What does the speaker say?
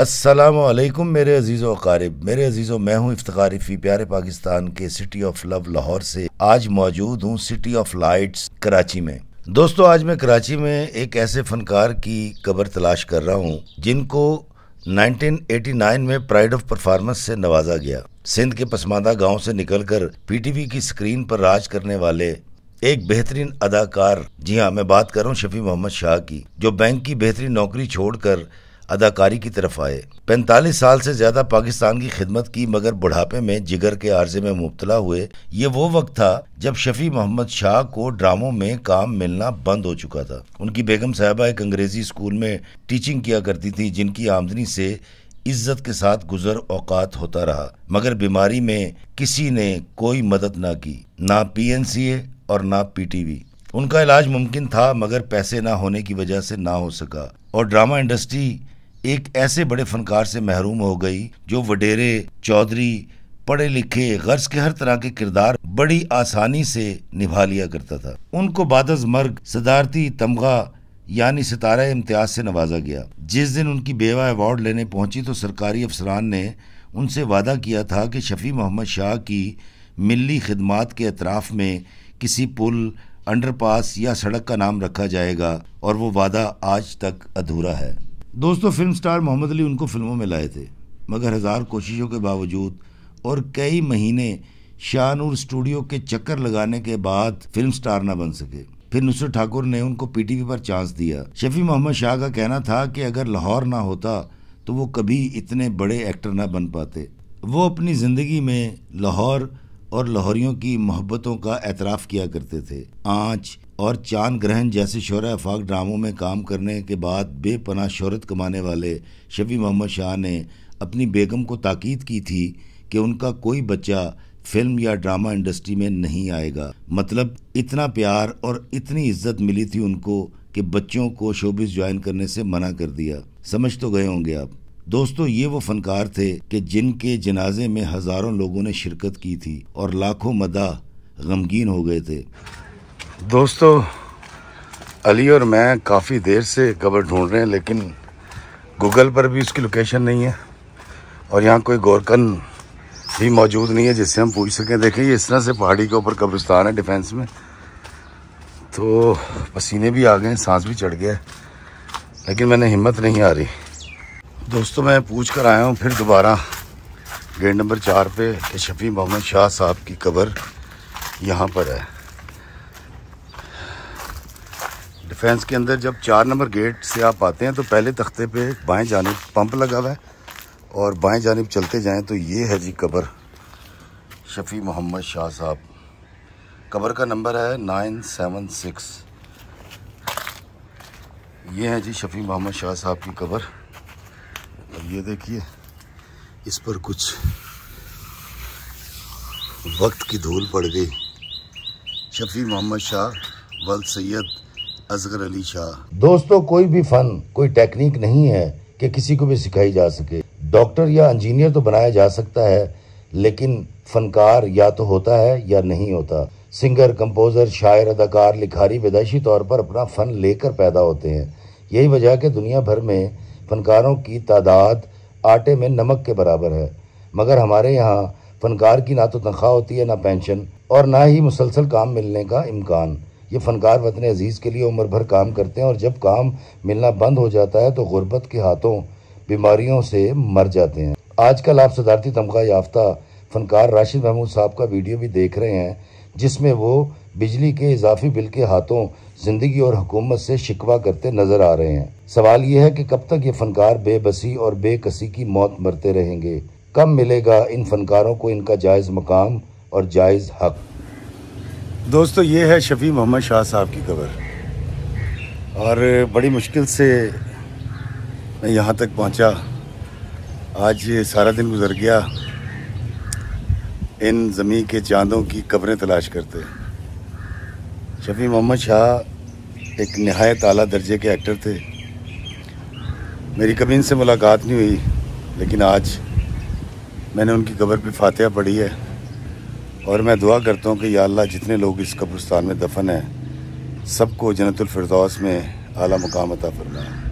असलकुम मेरे अजीज़ वकारब मेरे अजीज़ों मैं हूँ इफ्तार फी प्यारे पाकिस्तान के सिटी ऑफ लव लाहौर से आज मौजूद हूँ सिटी ऑफ लाइट्स कराची में दोस्तों आज मैं कराची में एक ऐसे फनकार की कबर तलाश कर रहा हूँ जिनको 1989 में प्राइड ऑफ परफॉर्मेंस से नवाजा गया सिंध के पसमादा गांव से निकलकर पीटीवी की स्क्रीन पर राज करने वाले एक बेहतरीन अदाकार जी हाँ मैं बात कर रहा हूँ शफी मोहम्मद शाह की जो बैंक की बेहतरीन नौकरी छोड़कर अदाकारी की तरफ आए 45 साल से ज़्यादा पाकिस्तान की खिदमत की मगर बुढ़ापे में जिगर के आर्जे में मुबतला हुए ये वो वक्त था जब शफी मोहम्मद शाह को ड्रामों में काम मिलना बंद हो चुका था उनकी बेगम साहबा एक अंग्रेज़ी स्कूल में टीचिंग किया करती थी जिनकी आमदनी से इज्जत के साथ गुजर औकात होता रहा मगर बीमारी में किसी ने कोई मदद ना की ना ए और ना वी उनका इलाज मुमकिन था मगर पैसे ना होने की वजह से ना हो सका और ड्रामा इंडस्ट्री एक ऐसे बड़े फनकार से महरूम हो गई जो वडेरे चौधरी पढ़े लिखे गर्ज के हर तरह के किरदार बड़ी आसानी से निभा लिया करता था उनको बादज मर्ग सदारती तमगा यानी सितारा इम्तियाज से नवाजा गया जिस दिन उनकी बेवा अवार्ड लेने पहुंची तो सरकारी अफसरान ने उनसे वादा किया था कि शफ़ी मोहम्मद शाह की मिली खदमात के अतराफ़ में किसी पुल अंडरपास या सड़क का नाम रखा जाएगा और वो वादा आज तक अधूरा है दोस्तों फिल्म स्टार मोहम्मद अली उनको फिल्मों में लाए थे मगर हज़ार कोशिशों के बावजूद और कई महीने शाहनूर स्टूडियो के चक्कर लगाने के बाद फिल्म स्टार ना बन सके फिर नुसरत ठाकुर ने उनको पीटीवी पर चांस दिया शफी मोहम्मद शाह का कहना था कि अगर लाहौर ना होता तो वो कभी इतने बड़े एक्टर ना बन पाते वो अपनी ज़िंदगी में लाहौर और लाहौरियों की मोहब्बतों का एतराफ़ किया करते थे आँच और चांद ग्रहण जैसे शोर आफाक ड्रामों में काम करने के बाद बेपना शहरत कमाने वाले शफी मोहम्मद शाह ने अपनी बेगम को ताकीद की थी कि उनका कोई बच्चा फिल्म या ड्रामा इंडस्ट्री में नहीं आएगा मतलब इतना प्यार और इतनी इज्जत मिली थी उनको कि बच्चों को शोबिस ज्वाइन करने से मना कर दिया समझ तो गए होंगे आप दोस्तों ये वो फनकार थे कि जिनके जनाजे में हज़ारों लोगों ने शिरकत की थी और लाखों मदा गमगीन हो गए थे दोस्तों अली और मैं काफ़ी देर से कबर ढूंढ रहे हैं लेकिन गूगल पर भी उसकी लोकेशन नहीं है और यहाँ कोई गोरकन भी मौजूद नहीं है जिससे हम पूछ सकें देखें ये इस तरह से पहाड़ी के ऊपर कब्रिस्तान है डिफेंस में तो पसीने भी आ गए सांस भी चढ़ गया लेकिन मैंने हिम्मत नहीं आ रही दोस्तों मैं पूछ कर आया हूँ फिर दोबारा गेट नंबर चार पे कि शफ़ी मोहम्मद शाह साहब की कब्र यहाँ पर है डिफेंस के अंदर जब चार नंबर गेट से आप आते हैं तो पहले तख्ते पे बाएं जानब पंप लगा हुआ है और बाएं जानब चलते जाएं तो ये है जी कबर शफ़ी मोहम्मद शाह साहब कबर का नंबर है नाइन सेवन सिक्स ये है जी शफ़ी मोहम्मद शाह साहब की कबर अब ये देखिए इस पर कुछ वक्त की धूल पड़ गई शफ़ी मोहम्मद शाह वल सैद असगर अली शाह दोस्तों कोई भी फन कोई टेक्निक नहीं है कि किसी को भी सिखाई जा सके डॉक्टर या इंजीनियर तो बनाया जा सकता है लेकिन फनकार या तो होता है या नहीं होता सिंगर कंपोज़र शायर अदाकार लिखारी विदाशी तौर पर अपना फ़न लेकर पैदा होते हैं यही वजह कि दुनिया भर में फनकारों की तादाद आटे में नमक के बराबर है मगर हमारे यहाँ फनकार की ना तो तनख्वाह होती है ना पेंशन और ना ही मुसलसल काम मिलने का इम्कान ये फ़नकार वतन अज़ीज़ के लिए उम्र भर काम करते हैं और जब काम मिलना बंद हो जाता है तो गुर्बत के हाथों बीमारियों से मर जाते हैं आजकल आप सदारती तमगा याफ्ता फ़नकार राशिद महमूद साहब का वीडियो भी देख रहे हैं जिसमें वो बिजली के इजाफी बिल के हाथों जिंदगी और हुकूमत से शिकवा करते नजर आ रहे हैं सवाल यह है कि कब तक ये फनकार बेबसी और बेकसी की मौत मरते रहेंगे कब मिलेगा इन फनकारों को इनका जायज़ मकाम और जायज़ हक दोस्तों ये है शफ़ी मोहम्मद शाह साहब की खबर और बड़ी मुश्किल से मैं यहाँ तक पहुँचा आज सारा दिन गुजर गया इन ज़मीन के चांदों की कब्रें तलाश करते शफ़ी मोहम्मद शाह एक नहायत आला दर्जे के एक्टर थे मेरी कभी इनसे मुलाकात नहीं हुई लेकिन आज मैंने उनकी कब्र पे फातह पढ़ी है और मैं दुआ करता हूँ कि या अल्लाह जितने लोग इस कब्रस्तान में दफन हैं सबको फिरदौस में आला मकाम अता फरमाएँ